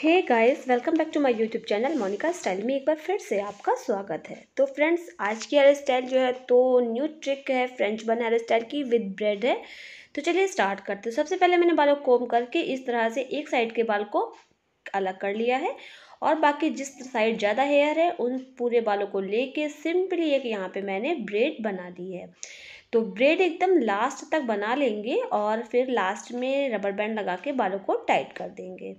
hey guys welcome back to my YouTube channel Monika style में एक बार फिर से आपका स्वागत है तो फ्रेंड्स आज की हेयर स्टाइल जो है तो न्यू ट्रिक है फ्रेंच बन हेयर स्टाइल की विद ब्रेड है तो चलिए स्टार्ट करते हैं सबसे पहले मैंने बालों को कोम करके इस तरह से एक साइड के बाल को अलग कर लिया है और बाकी जिस साइड ज़्यादा हेयर है उन पूरे बालों को ले सिंपली एक यहाँ पर मैंने ब्रेड बना दी है तो ब्रेड एकदम लास्ट तक बना लेंगे और फिर लास्ट में रबर बैंड लगा के बालों को टाइट कर देंगे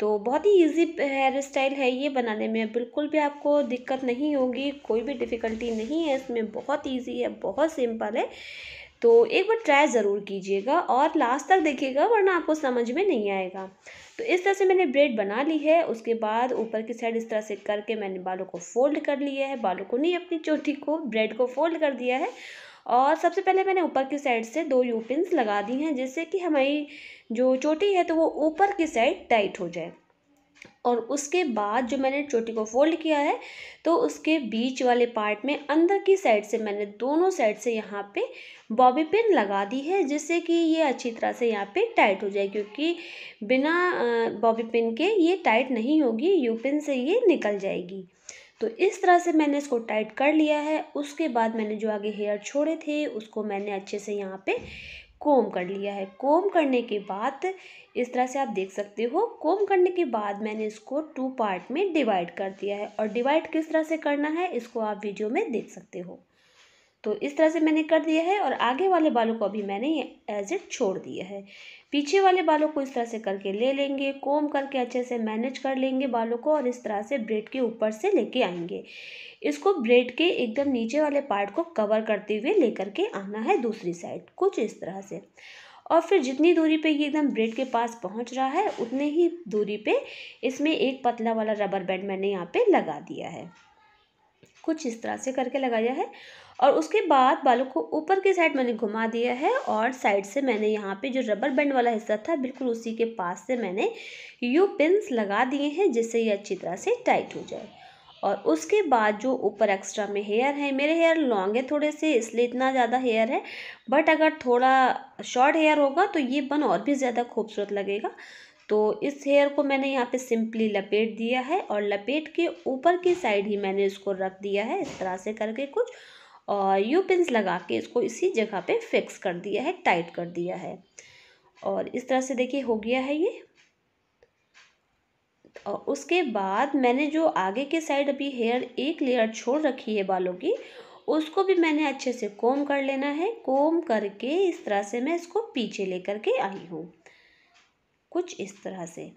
तो बहुत ही इजी हेयर स्टाइल है ये बनाने में बिल्कुल भी आपको दिक्कत नहीं होगी कोई भी डिफ़िकल्टी नहीं है इसमें बहुत ईजी है बहुत सिंपल है तो एक बार ट्राई ज़रूर कीजिएगा और लास्ट तक देखिएगा वरना आपको समझ में नहीं आएगा तो इस तरह से मैंने ब्रेड बना ली है उसके बाद ऊपर की साइड इस तरह से करके मैंने बालों को फोल्ड कर लिया है बालों को नहीं अपनी चोटी को ब्रेड को फोल्ड कर दिया है और सबसे पहले मैंने ऊपर की साइड से दो यू पिन लगा दी हैं जिससे कि हमारी जो चोटी है तो वो ऊपर की साइड टाइट हो जाए और उसके बाद जो मैंने चोटी को फोल्ड किया है तो उसके बीच वाले पार्ट में अंदर की साइड से मैंने दोनों साइड से यहाँ पे बॉबी पिन लगा दी है जिससे कि ये अच्छी तरह से यहाँ पे टाइट हो जाए क्योंकि बिना बॉबी पिन के ये टाइट नहीं होगी यू पिन से ये निकल जाएगी तो इस तरह से मैंने इसको टाइट कर लिया है उसके बाद मैंने जो आगे हेयर छोड़े थे उसको मैंने अच्छे से यहाँ पे कोम कर लिया है कोम करने के बाद इस तरह से आप देख सकते हो कोम करने के बाद मैंने इसको टू पार्ट में डिवाइड कर दिया है और डिवाइड किस तरह से करना है इसको आप वीडियो में देख सकते हो तो इस तरह से मैंने कर दिया है और आगे वाले बालों को अभी मैंने एज इट छोड़ दिया है पीछे वाले बालों को इस तरह से करके ले लेंगे कोम करके अच्छे से मैनेज कर लेंगे बालों को और इस तरह से ब्रेड के ऊपर से लेके आएंगे इसको ब्रेड के एकदम नीचे वाले पार्ट को कवर करते हुए लेकर के आना है दूसरी साइड कुछ इस तरह से और फिर जितनी दूरी पे ये एकदम ब्रेड के पास पहुंच रहा है उतने ही दूरी पे इसमें एक पतला वाला रबर बैंड मैंने यहाँ पे लगा दिया है कुछ इस तरह से करके लगाया है और उसके बाद बालों को ऊपर की साइड मैंने घुमा दिया है और साइड से मैंने यहाँ पे जो रबर बैंड वाला हिस्सा था बिल्कुल उसी के पास से मैंने यू पिंस लगा दिए हैं जिससे ये अच्छी तरह से टाइट हो जाए और उसके बाद जो ऊपर एक्स्ट्रा में हेयर है मेरे हेयर लॉन्ग है थोड़े से इसलिए इतना ज़्यादा हेयर है बट अगर थोड़ा शॉर्ट हेयर होगा तो ये बन और भी ज़्यादा खूबसूरत लगेगा तो इस हेयर को मैंने यहाँ पे सिंपली लपेट दिया है और लपेट के ऊपर की साइड ही मैंने इसको रख दिया है इस तरह से करके कुछ और यू पिंस लगा के इसको इसी जगह पे फिक्स कर दिया है टाइट कर दिया है और इस तरह से देखिए हो गया है ये और उसके बाद मैंने जो आगे के साइड अभी हेयर एक लेयर छोड़ रखी है बालों की उसको भी मैंने अच्छे से कोम कर लेना है कोम करके इस तरह से मैं इसको पीछे लेकर के आई हूँ कुछ इस तरह से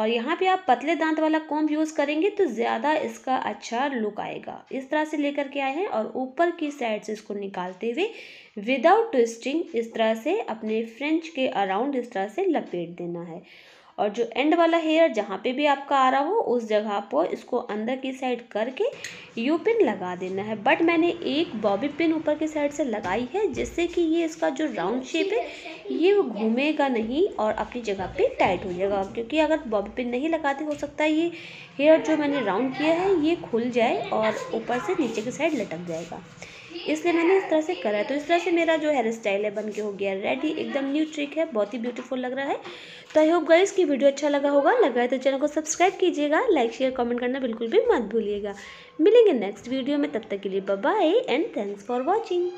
और यहाँ पे आप पतले दांत वाला कॉम्ब यूज़ करेंगे तो ज़्यादा इसका अच्छा लुक आएगा इस तरह से लेकर के आए हैं और ऊपर की साइड से इसको निकालते हुए विदाउट ट्विस्टिंग इस तरह से अपने फ्रेंच के अराउंड इस तरह से लपेट देना है और जो एंड वाला हेयर जहाँ पे भी आपका आ रहा हो उस जगह पर इसको अंदर की साइड करके यू पिन लगा देना है बट मैंने एक बॉबी पिन ऊपर की साइड से लगाई है जिससे कि ये इसका जो राउंड शेप है ये घूमेगा नहीं और अपनी जगह पे टाइट हो जाएगा क्योंकि अगर बॉबी पिन नहीं लगाते हो सकता है ये हेयर जो मैंने राउंड किया है ये खुल जाए और ऊपर से नीचे की साइड लटक जाएगा इसलिए मैंने इस तरह से करा है तो इस तरह से मेरा जो हेयर स्टाइल है बन के हो गया रेडी एकदम न्यू ट्रिक है बहुत ही ब्यूटीफुल लग रहा है तो आई होप गाइस की वीडियो अच्छा लगा होगा लगा है तो चैनल को सब्सक्राइब कीजिएगा लाइक शेयर कमेंट करना बिल्कुल भी मत भूलिएगा मिलेंगे नेक्स्ट वीडियो में तब तक के लिए bye and thanks for watching